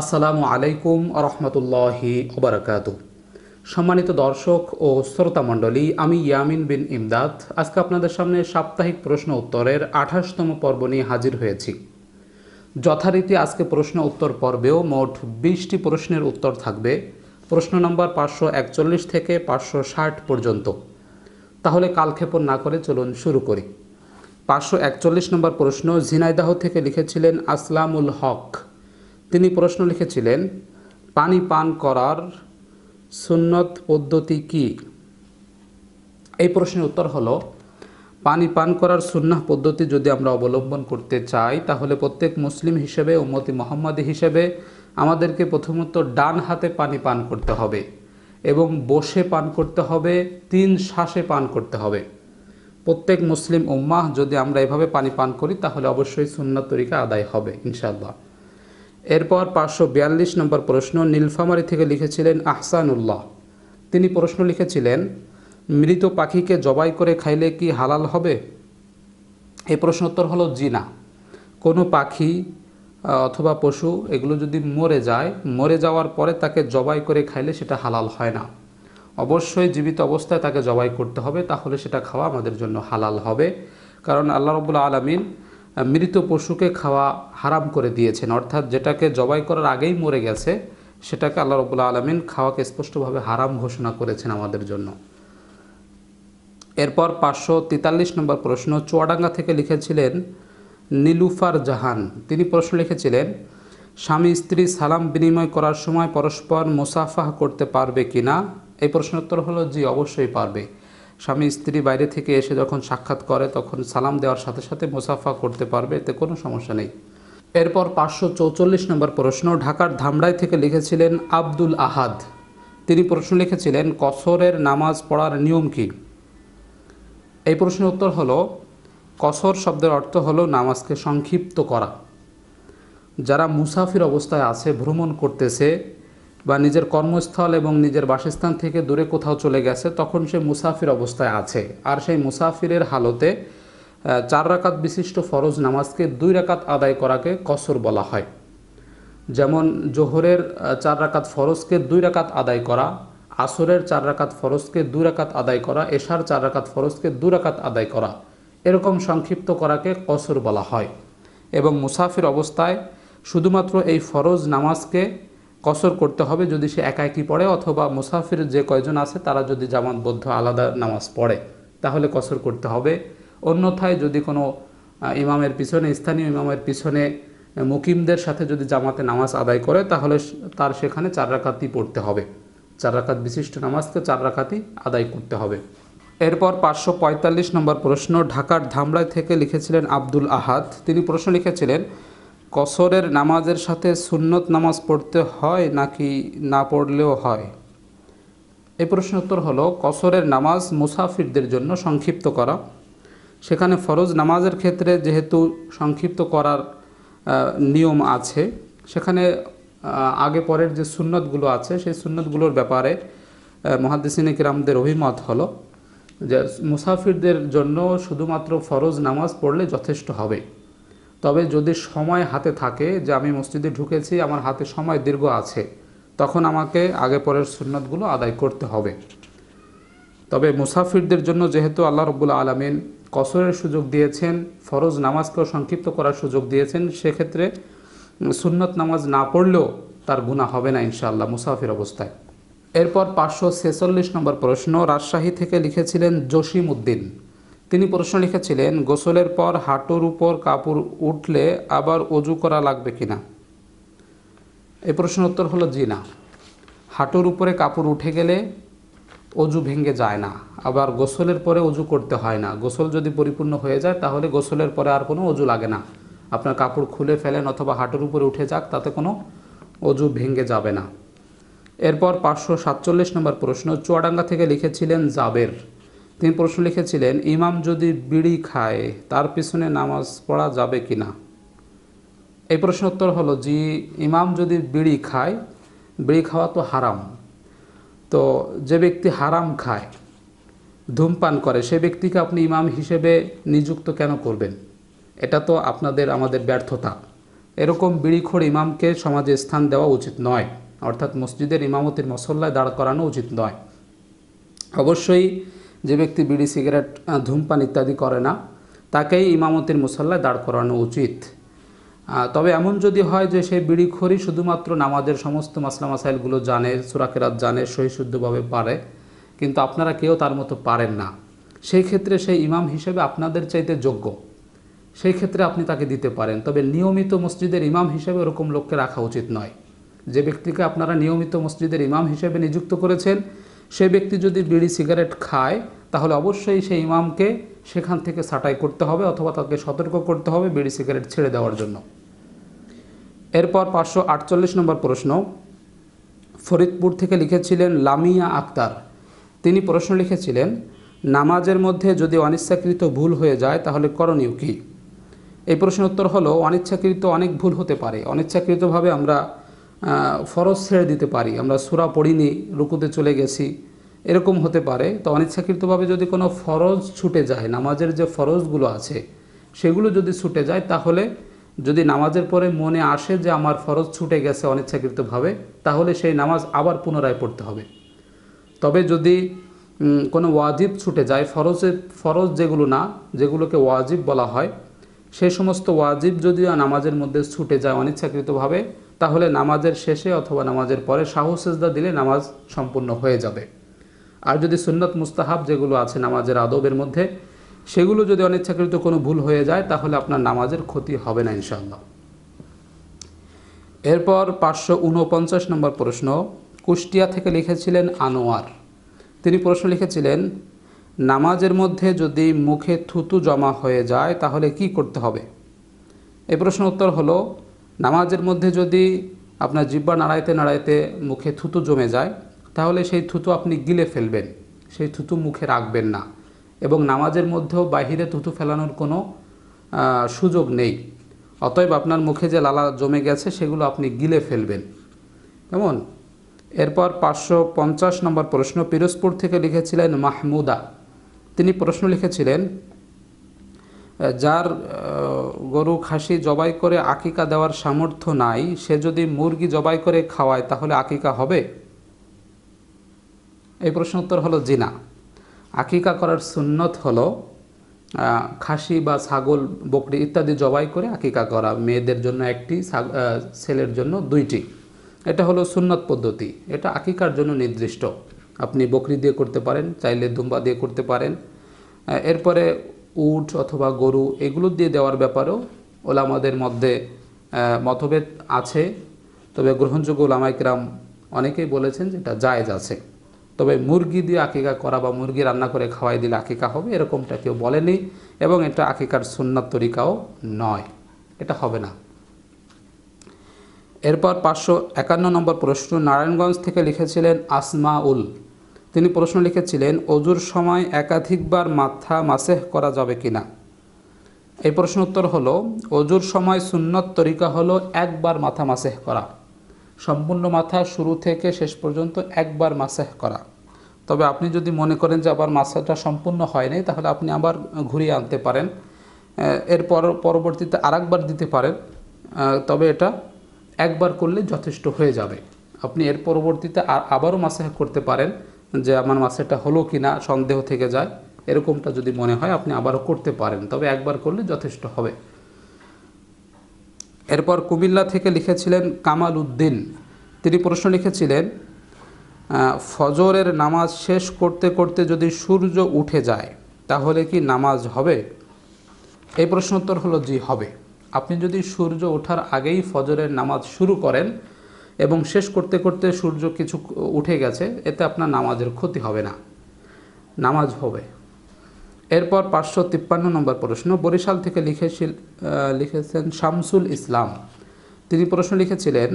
আসসালামু আলাইকুম রহমতুল্লাহি ওবরাকাত সম্মানিত দর্শক ও শ্রোতামণ্ডলী আমি ইয়ামিন বিন ইমদাদ আজকে আপনাদের সামনে সাপ্তাহিক প্রশ্ন উত্তরের আঠাশতম পর্ব নিয়ে হাজির হয়েছি যথারীতি আজকে প্রশ্ন উত্তর পর্বেও মোট বিশটি প্রশ্নের উত্তর থাকবে প্রশ্ন নম্বর পাঁচশো একচল্লিশ থেকে পাঁচশো ষাট পর্যন্ত তাহলে কালক্ষেপণ না করে চলুন শুরু করি পাঁচশো একচল্লিশ নম্বর প্রশ্ন ঝিনাইদাহ থেকে লিখেছিলেন আসলামুল হক তিনি প্রশ্ন লিখেছিলেন পানি পান করার সুন্নত পদ্ধতি কি এই প্রশ্নের উত্তর হলো পানি পান করার সুন্নাহ পদ্ধতি যদি আমরা অবলম্বন করতে চাই তাহলে প্রত্যেক মুসলিম হিসেবে উম্মতি মোহাম্মদ হিসেবে আমাদেরকে প্রথমত ডান হাতে পানি পান করতে হবে এবং বসে পান করতে হবে তিন শ্বাসে পান করতে হবে প্রত্যেক মুসলিম উম্মাহ যদি আমরা এভাবে পানি পান করি তাহলে অবশ্যই সুন্নাত তরিকা আদায় হবে ইনশাল্লাহ এরপর পাঁচশো বিয়াল্লিশ নম্বর প্রশ্ন নীলফামারি থেকে লিখেছিলেন আহসানুল্লাহ তিনি প্রশ্ন লিখেছিলেন মৃত পাখিকে জবাই করে খাইলে কি হালাল হবে এই প্রশ্নোত্তর হলো জি না কোনো পাখি অথবা পশু এগুলো যদি মরে যায় মরে যাওয়ার পরে তাকে জবাই করে খাইলে সেটা হালাল হয় না অবশ্যই জীবিত অবস্থায় তাকে জবাই করতে হবে তাহলে সেটা খাওয়া আমাদের জন্য হালাল হবে কারণ আল্লাহ রবুল্লা আলমিন মৃত পশুকে খাওয়া হারাম করে দিয়েছেন অর্থাৎ যেটাকে জবাই করার আগেই মরে গেছে সেটাকে আল্লাহ রবুল্লা আলমিন খাওয়াকে স্পষ্টভাবে হারাম ঘোষণা করেছেন আমাদের জন্য এরপর পাঁচশো তেতাল্লিশ নম্বর প্রশ্ন চুয়াডাঙ্গা থেকে লিখেছিলেন নীলুফার জাহান তিনি প্রশ্ন লিখেছিলেন স্বামী স্ত্রী সালাম বিনিময় করার সময় পরস্পর মুসাফাহ করতে পারবে কিনা এই এই প্রশ্নোত্তর হলো জি অবশ্যই পারবে স্বামী স্ত্রী বাইরে থেকে এসে যখন সাক্ষাৎ করে তখন সালাম দেওয়ার সাথে সাথে মুসাফা করতে পারবে এতে কোনো সমস্যা নেই এরপর পাঁচশো চৌচল্লিশ নম্বর প্রশ্ন ঢাকার ধামড়াই থেকে লিখেছিলেন আব্দুল আহাদ তিনি প্রশ্ন লিখেছিলেন কসরের নামাজ পড়ার নিয়ম কী এই প্রশ্নের উত্তর হল কসর শব্দের অর্থ হলো নামাজকে সংক্ষিপ্ত করা যারা মুসাফির অবস্থায় আছে ভ্রমণ করতেছে বা নিজের কর্মস্থল এবং নিজের বাসস্থান থেকে দূরে কোথাও চলে গেছে তখন সে মুসাফির অবস্থায় আছে আর সেই মুসাফিরের হালতে চার রাকাত বিশিষ্ট ফরজ নামাজকে দুই রাকাত আদায় করাকে কসর বলা হয় যেমন জোহরের চার রাকাত ফরজকে দুই রাকাত আদায় করা আসরের চার রাকাত ফরজকে দু রাকাত আদায় করা এশার চার রাকাত ফরজকে দু রাকাত আদায় করা এরকম সংক্ষিপ্ত করাকে কসর বলা হয় এবং মুসাফির অবস্থায় শুধুমাত্র এই ফরজ নামাজকে কসর করতে হবে যদি সে একা একই পড়ে অথবা মুসাফির যে কয়জন আছে তারা যদি জামাতবদ্ধ আলাদা নামাজ পড়ে তাহলে কসর করতে হবে অন্যথায় যদি কোনো ইমামের পিছনে স্থানীয় ইমামের পিছনে মুকিমদের সাথে যদি জামাতে নামাজ আদায় করে তাহলে তার সেখানে চার রাকাতই পড়তে হবে চার রাকাত বিশিষ্ট নামাজকে চার রাকাতই আদায় করতে হবে এরপর পাঁচশো পঁয়তাল্লিশ নম্বর প্রশ্ন ঢাকার ধামরাই থেকে লিখেছিলেন আব্দুল আহাদ তিনি প্রশ্ন লিখেছিলেন কসরের নামাজের সাথে সুন্নত নামাজ পড়তে হয় নাকি না পড়লেও হয় এই প্রশ্নের উত্তর হলো কসরের নামাজ মুসাফিরদের জন্য সংক্ষিপ্ত করা সেখানে ফরজ নামাজের ক্ষেত্রে যেহেতু সংক্ষিপ্ত করার নিয়ম আছে সেখানে আগে পরের যে সুন্নতগুলো আছে সেই সুন্নতগুলোর ব্যাপারে মহাদিসিন কিরামদের অভিমত হলো যে মুসাফিরদের জন্য শুধুমাত্র ফরজ নামাজ পড়লে যথেষ্ট হবে তবে যদি সময় হাতে থাকে যে আমি মসজিদে ঢুকেছি আমার হাতে সময় দীর্ঘ আছে তখন আমাকে আগে পরের সুন্নতগুলো আদায় করতে হবে তবে মুসাফিরদের জন্য যেহেতু আল্লাহ রব্বুল আলমিন কসরের সুযোগ দিয়েছেন ফরজ নামাজকেও সংক্ষিপ্ত করার সুযোগ দিয়েছেন সেক্ষেত্রে সুন্নত নামাজ না পড়লেও তার গুণা হবে না ইনশাআল্লাহ মুসাফির অবস্থায় এরপর পাঁচশো ছেচল্লিশ নম্বর প্রশ্ন রাজশাহী থেকে লিখেছিলেন জসিম উদ্দিন তিনি প্রশ্ন লিখেছিলেন গোসলের পর হাঁটুর উপর কাপড় উঠলে আবার অজু করা লাগবে কি না এই প্রশ্ন উত্তর হলো জি না হাঁটুর উপরে কাপড় উঠে গেলে অজু ভেঙে যায় না আবার গোসলের পরে অজু করতে হয় না গোসল যদি পরিপূর্ণ হয়ে যায় তাহলে গোসলের পরে আর কোনো অজু লাগে না আপনার কাপড় খুলে ফেলেন অথবা হাঁটুর উপরে উঠে যাক তাতে কোনো অজু ভেঙে যাবে না এরপর পাঁচশো সাতচল্লিশ নম্বর প্রশ্ন চুয়াডাঙ্গা থেকে লিখেছিলেন জাবের তিনি প্রশ্ন লিখেছিলেন ইমাম যদি বিড়ি খায় তার পিছনে নামাজ পড়া যাবে কি না এই প্রশ্ন উত্তর হলো যে ইমাম যদি বিড়ি খায় বিড়ি খাওয়া তো হারাম তো যে ব্যক্তি হারাম খায় ধূমপান করে সে ব্যক্তিকে আপনি ইমাম হিসেবে নিযুক্ত কেন করবেন এটা তো আপনাদের আমাদের ব্যর্থতা এরকম বিড়িখোর ইমামকে সমাজে স্থান দেওয়া উচিত নয় অর্থাৎ মসজিদের ইমামতির মসল্লায় দাঁড় করানো উচিত নয় অবশ্যই যে ব্যক্তি বিড়ি সিগারেট ধূমপান ইত্যাদি করে না তাকেই ইমামতের মুসল্লায় দাঁড় করানো উচিত তবে এমন যদি হয় যে সে বিড়িখড়ি শুধুমাত্র নামাজের সমস্ত মাসলা মাসাইলগুলো জানে সুরাকেরাত জানে সহিশুদ্ধভাবে পারে কিন্তু আপনারা কেউ তার মতো পারেন না সেই ক্ষেত্রে সেই ইমাম হিসেবে আপনাদের চাইতে যোগ্য সেই ক্ষেত্রে আপনি তাকে দিতে পারেন তবে নিয়মিত মসজিদের ইমাম হিসেবে ওরকম লোককে রাখা উচিত নয় যে ব্যক্তিকে আপনারা নিয়মিত মসজিদের ইমাম হিসেবে নিযুক্ত করেছেন সে ব্যক্তি যদি বিড়ি সিগারেট খায় তাহলে অবশ্যই সেই ইমামকে সেখান থেকে ছাঁটাই করতে হবে অথবা তাকে সতর্ক করতে হবে বিড়ি সিগারেট ছেড়ে দেওয়ার জন্য এরপর পাঁচশো আটচল্লিশ নম্বর প্রশ্ন ফরিদপুর থেকে লিখেছিলেন লামিয়া আক্তার তিনি প্রশ্ন লিখেছিলেন নামাজের মধ্যে যদি অনিচ্ছাকৃত ভুল হয়ে যায় তাহলে করণীয় কী এই প্রশ্নের উত্তর হলো অনিচ্ছাকৃত অনেক ভুল হতে পারে অনিচ্ছাকৃতভাবে আমরা ফরজ ছেড়ে দিতে পারি আমরা সুরা পড়িনি রুকুতে চলে গেছি এরকম হতে পারে তো অনিচ্ছাকৃতভাবে যদি কোনো ফরজ ছুটে যায় নামাজের যে ফরজগুলো আছে সেগুলো যদি ছুটে যায় তাহলে যদি নামাজের পরে মনে আসে যে আমার ফরজ ছুটে গেছে অনিচ্ছাকৃতভাবে তাহলে সেই নামাজ আবার পুনরায় পড়তে হবে তবে যদি কোনো ওয়াজিব ছুটে যায় ফরজের ফরজ যেগুলো না যেগুলোকে ওয়াজিব বলা হয় সেই সমস্ত ওয়াজিব যদি নামাজের মধ্যে ছুটে যায় অনিচ্ছাকৃতভাবে তাহলে নামাজের শেষে অথবা নামাজের পরে শাহু সেজদা দিলে নামাজ সম্পূর্ণ হয়ে যাবে আর যদি সুন্নত মুস্তাহাব যেগুলো আছে নামাজের আদবের মধ্যে সেগুলো যদি অনিচ্ছাকৃত কোনো ভুল হয়ে যায় তাহলে আপনার নামাজের ক্ষতি হবে না ইনশাল্লাহ এরপর পাঁচশো উনপঞ্চাশ নম্বর প্রশ্ন কুষ্টিয়া থেকে লিখেছিলেন আনোয়ার তিনি প্রশ্ন লিখেছিলেন নামাজের মধ্যে যদি মুখে থুতু জমা হয়ে যায় তাহলে কি করতে হবে এ প্রশ্ন উত্তর হলো নামাজের মধ্যে যদি আপনার জিব্বা নাড়াইতে নাড়াইতে মুখে থুতু জমে যায় তাহলে সেই থুতু আপনি গিলে ফেলবেন সেই থুতু মুখে রাখবেন না এবং নামাজের মধ্যেও বাহিরে থুতু ফেলানোর কোনো সুযোগ নেই অতএব আপনার মুখে যে লালা জমে গেছে সেগুলো আপনি গিলে ফেলবেন কেমন এরপর পাঁচশো পঞ্চাশ নম্বর প্রশ্ন পিরোজপুর থেকে লিখেছিলেন মাহমুদা তিনি প্রশ্ন লিখেছিলেন যার গরু খাসি জবাই করে আকিকা দেওয়ার সামর্থ্য নাই সে যদি মুরগি জবাই করে খাওয়ায় তাহলে আকিকা হবে এই প্রশ্ন উত্তর হলো জিনা আকিকা করার সুন্নত হলো খাসি বা ছাগল বকরি ইত্যাদি জবাই করে আকিকা করা মেয়েদের জন্য একটি ছেলের জন্য দুইটি এটা হলো সুন্নত পদ্ধতি এটা আকিকার জন্য নির্দিষ্ট আপনি বকরি দিয়ে করতে পারেন চাইলে দুম্বা দিয়ে করতে পারেন এরপরে উট অথবা গরু এগুলো দিয়ে দেওয়ার ব্যাপারেও ওলামাদের মধ্যে মতভেদ আছে তবে গ্রহণযোগ্য ওলামাইকরাম অনেকেই বলেছেন যে এটা জায়েজ আছে তবে মুরগি দিয়ে আকিকা করা বা মুরগি রান্না করে খাওয়াই দিলে আকিকা হবে এরকমটা কেউ বলেনি এবং এটা আকিকার সুন্নার তরিকাও নয় এটা হবে না এরপর পাঁচশো একান্ন নম্বর প্রশ্ন নারায়ণগঞ্জ থেকে লিখেছিলেন আসমাউল তিনি প্রশ্ন লিখেছিলেন অজুর সময় একাধিকবার মাথা মাসেহ করা যাবে কি না এই প্রশ্ন উত্তর হলো অজুর সময় সুন্নত তরিকা হলো একবার মাথা মাসেহ করা সম্পূর্ণ মাথা শুরু থেকে শেষ পর্যন্ত একবার মাসেহ করা তবে আপনি যদি মনে করেন যে আবার মাসাটা সম্পূর্ণ হয়নি তাহলে আপনি আবার ঘুরিয়ে আনতে পারেন এর পর পরবর্তীতে আরেকবার দিতে পারেন তবে এটা একবার করলে যথেষ্ট হয়ে যাবে আপনি এর পরবর্তীতে আর আবারও মাসাহ করতে পারেন যে আমার মাসেরটা হলো কি না সন্দেহ থেকে যায় এরকমটা যদি মনে হয় আপনি আবারও করতে পারেন তবে একবার করলে যথেষ্ট হবে এরপর কুমিল্লা থেকে লিখেছিলেন কামাল উদ্দিন তিনি প্রশ্ন লিখেছিলেন ফজরের নামাজ শেষ করতে করতে যদি সূর্য উঠে যায় তাহলে কি নামাজ হবে এই প্রশ্নোত্তর হলো জি হবে আপনি যদি সূর্য ওঠার আগেই ফজরের নামাজ শুরু করেন এবং শেষ করতে করতে সূর্য কিছু উঠে গেছে এতে আপনার নামাজের ক্ষতি হবে না নামাজ হবে এরপর পাঁচশো তিপ্পান্ন নম্বর প্রশ্ন বরিশাল থেকে লিখেছিল লিখেছেন শামসুল ইসলাম তিনি প্রশ্ন লিখেছিলেন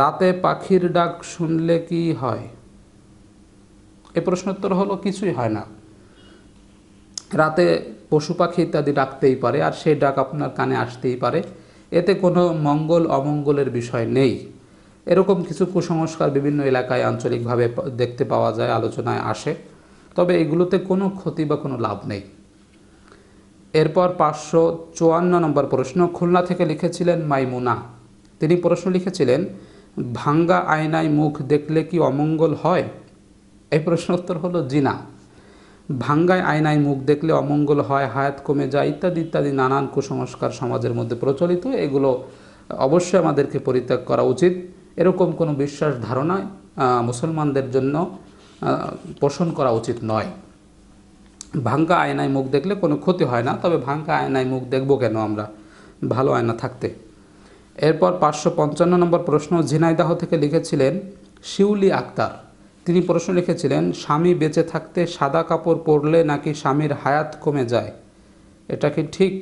রাতে পাখির ডাক শুনলে কি হয় এ প্রশ্নোত্তর হলো কিছুই হয় না রাতে পশু পাখি ইত্যাদি ডাকতেই পারে আর সেই ডাক আপনার কানে আসতেই পারে এতে কোনো মঙ্গল অমঙ্গলের বিষয় নেই এরকম কিছু কুসংস্কার বিভিন্ন এলাকায় আঞ্চলিকভাবে দেখতে পাওয়া যায় আলোচনায় আসে তবে এগুলোতে কোনো ক্ষতি বা কোনো লাভ নেই এরপর পাঁচশো চুয়ান্ন নম্বর প্রশ্ন খুলনা থেকে লিখেছিলেন মাইমুনা তিনি প্রশ্ন লিখেছিলেন ভাঙ্গা আয়নায় মুখ দেখলে কি অমঙ্গল হয় এই প্রশ্ন উত্তর হলো জিনা ভাঙ্গায় আয়নায় মুখ দেখলে অমঙ্গল হয় হায়াত কমে যায় ইত্যাদি ইত্যাদি নানান কুসংস্কার সমাজের মধ্যে প্রচলিত এগুলো অবশ্যই আমাদেরকে পরিত্যাগ করা উচিত এরকম কোনো বিশ্বাস ধারণা মুসলমানদের জন্য পোষণ করা উচিত নয় ভাঙ্গা আয়নায় মুখ দেখলে কোনো ক্ষতি হয় না তবে ভাঙ্গা আয়নায় মুখ দেখব কেন আমরা ভালো আয়না থাকতে এরপর পাঁচশো পঞ্চান্ন নম্বর প্রশ্ন ঝিনাইদাহ থেকে লিখেছিলেন শিউলি আক্তার তিনি প্রশ্ন লিখেছিলেন স্বামী বেঁচে থাকতে সাদা কাপড় পরলে নাকি স্বামীর হায়াত কমে যায় এটা কি ঠিক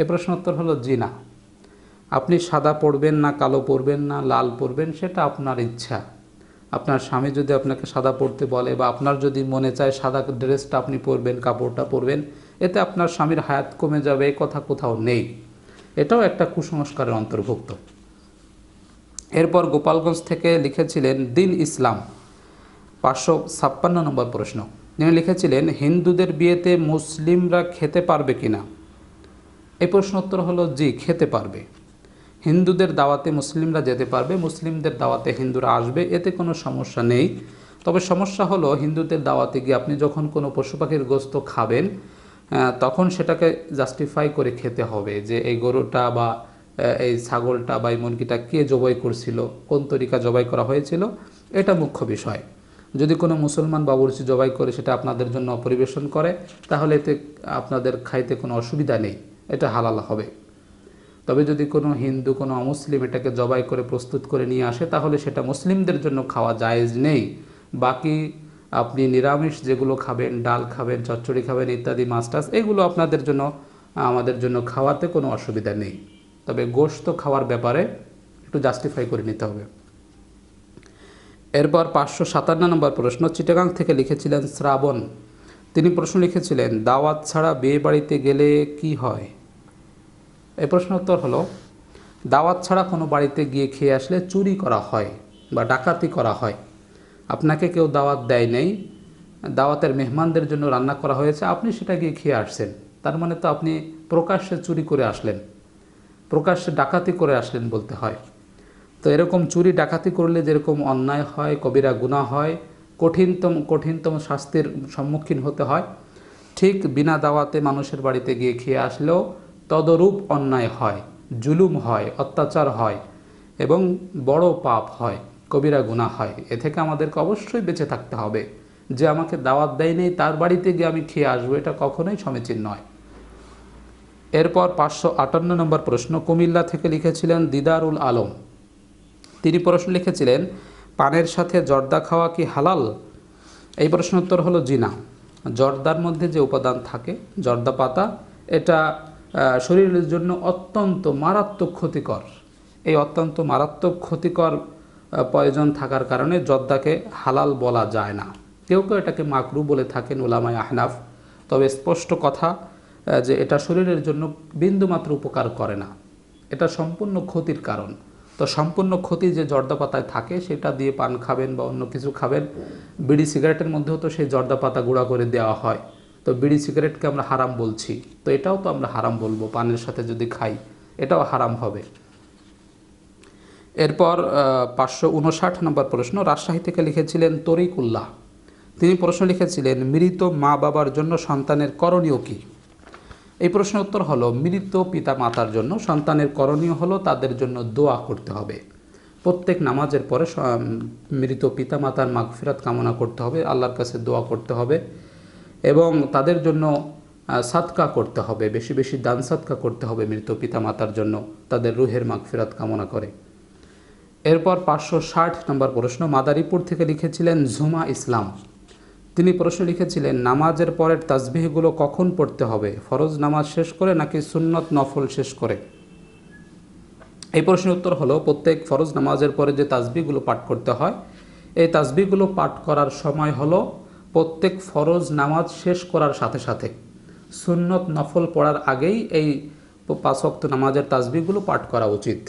এ প্রশ্ন উত্তর হলো জিনা আপনি সাদা পরবেন না কালো পরবেন না লাল পরবেন সেটা আপনার ইচ্ছা আপনার স্বামী যদি আপনাকে সাদা পরতে বলে বা আপনার যদি মনে চায় সাদা ড্রেসটা আপনি পরবেন কাপড়টা পরবেন এতে আপনার স্বামীর হায়াত কমে যাবে এ কথা কোথাও নেই এটাও একটা কুসংস্কারের অন্তর্ভুক্ত এরপর গোপালগঞ্জ থেকে লিখেছিলেন দিন ইসলাম পাঁচশো ছাপ্পান্ন নম্বর প্রশ্ন তিনি লিখেছিলেন হিন্দুদের বিয়েতে মুসলিমরা খেতে পারবে কিনা এই প্রশ্ন উত্তর হলো জি খেতে পারবে হিন্দুদের দাওয়াতে মুসলিমরা যেতে পারবে মুসলিমদের দাওয়াতে হিন্দুরা আসবে এতে কোনো সমস্যা নেই তবে সমস্যা হলো হিন্দুদের দাওয়াতে গিয়ে আপনি যখন কোনো পশু পাখির গোস্ত খাবেন তখন সেটাকে জাস্টিফাই করে খেতে হবে যে এই গরুটা বা এই ছাগলটা বা এই মুরগিটা কে জবাই করছিল কোন তরিকা জবাই করা হয়েছিল এটা মুখ্য বিষয় যদি কোনো মুসলমান বাবুরচি জবাই করে সেটা আপনাদের জন্য পরিবেশন করে তাহলে এতে আপনাদের খাইতে কোনো অসুবিধা নেই এটা হালাল হবে তবে যদি কোনো হিন্দু কোনো অমুসলিম এটাকে জবাই করে প্রস্তুত করে নিয়ে আসে তাহলে সেটা মুসলিমদের জন্য খাওয়া জায়েজ নেই বাকি আপনি নিরামিষ যেগুলো খাবেন ডাল খাবেন চচ্চড়ি খাবেন ইত্যাদি মাছ টাছ এগুলো আপনাদের জন্য আমাদের জন্য খাওয়াতে কোনো অসুবিধা নেই তবে গোশত খাওয়ার ব্যাপারে একটু জাস্টিফাই করে নিতে হবে এরপর পাঁচশো সাতান্ন নম্বর প্রশ্ন চিটাগাং থেকে লিখেছিলেন শ্রাবণ তিনি প্রশ্ন লিখেছিলেন দাওয়াত ছাড়া বিয়ে বাড়িতে গেলে কি হয় এই প্রশ্ন উত্তর হলো দাওয়াত ছাড়া কোনো বাড়িতে গিয়ে খেয়ে আসলে চুরি করা হয় বা ডাকাতি করা হয় আপনাকে কেউ দাওয়াত দেয় নেই দাওয়াতের মেহমানদের জন্য রান্না করা হয়েছে আপনি সেটা গিয়ে খেয়ে আসছেন তার মানে তো আপনি প্রকাশ্যে চুরি করে আসলেন প্রকাশ্যে ডাকাতি করে আসলেন বলতে হয় তো এরকম চুরি ডাকাতি করলে যেরকম অন্যায় হয় কবিরা গুণা হয় কঠিনতম কঠিনতম শাস্তির সম্মুখীন হতে হয় ঠিক বিনা দাওয়াতে মানুষের বাড়িতে গিয়ে খেয়ে আসলেও তদরূপ অন্যায় হয় জুলুম হয় অত্যাচার হয় এবং বড় পাপ হয় কবিরা গুণা হয় এ থেকে আমাদেরকে অবশ্যই বেঁচে থাকতে হবে যে আমাকে দাওয়াত দেয় নেই তার বাড়িতে গিয়ে আমি খেয়ে আসবো এটা কখনোই সমীচীন নয় এরপর পাঁচশো আটান্ন নম্বর প্রশ্ন কুমিল্লা থেকে লিখেছিলেন দিদারুল আলম তিনি প্রশ্ন লিখেছিলেন পানের সাথে জর্দা খাওয়া কি হালাল এই প্রশ্ন উত্তর হলো জিনা জর্দার মধ্যে যে উপাদান থাকে জর্দা পাতা এটা শরীরের জন্য অত্যন্ত মারাত্মক ক্ষতিকর এই অত্যন্ত মারাত্মক ক্ষতিকর প্রয়োজন থাকার কারণে জর্দাকে হালাল বলা যায় না কেউ কেউ এটাকে মাকরু বলে থাকেন ওলামায় আহনাফ তবে স্পষ্ট কথা যে এটা শরীরের জন্য বিন্দুমাত্র উপকার করে না এটা সম্পূর্ণ ক্ষতির কারণ তো সম্পূর্ণ ক্ষতি যে জর্দা পাতায় থাকে সেটা দিয়ে পান খাবেন বা অন্য কিছু খাবেন বিড়ি সিগারেটের মধ্যেও তো সেই জর্দা পাতা গুঁড়া করে দেওয়া হয় তো বিড়ি সিগারেটকে আমরা হারাম বলছি তো এটাও তো আমরা হারাম বলবো পানের সাথে যদি খাই এটাও হারাম হবে এরপর পাঁচশো উনষাট নম্বর প্রশ্ন রাজশাহী থেকে লিখেছিলেন তরিকুল্লাহ তিনি প্রশ্ন লিখেছিলেন মৃত মা বাবার জন্য সন্তানের করণীয় কি এই প্রশ্নের উত্তর হলো মৃত পিতা মাতার জন্য সন্তানের করণীয় হলো তাদের জন্য দোয়া করতে হবে প্রত্যেক নামাজের পরে মৃত পিতা মাতার মাগফিরাত কামনা করতে হবে আল্লাহর কাছে দোয়া করতে হবে এবং তাদের জন্য সাদকা করতে হবে বেশি বেশি দান সাদকা করতে হবে মৃত পিতা মাতার জন্য তাদের রুহের মাগফিরাত কামনা করে এরপর পাঁচশো ষাট নম্বর প্রশ্ন মাদারীপুর থেকে লিখেছিলেন ঝুমা ইসলাম তিনি প্রশ্ন লিখেছিলেন নামাজের পরের তাজবিহগুলো কখন পড়তে হবে ফরজ নামাজ শেষ করে নাকি সুন্নত নফল শেষ করে এই প্রশ্নের উত্তর হলো প্রত্যেক ফরজ নামাজের পরে যে তাজবিগুলো পাঠ করতে হয় এই তাজবিগুলো পাঠ করার সময় হলো প্রত্যেক ফরজ নামাজ শেষ করার সাথে সাথে সুন্নত নফল পড়ার আগেই এই পাঁচ অক্ত নামাজের তাজবিগুলো পাঠ করা উচিত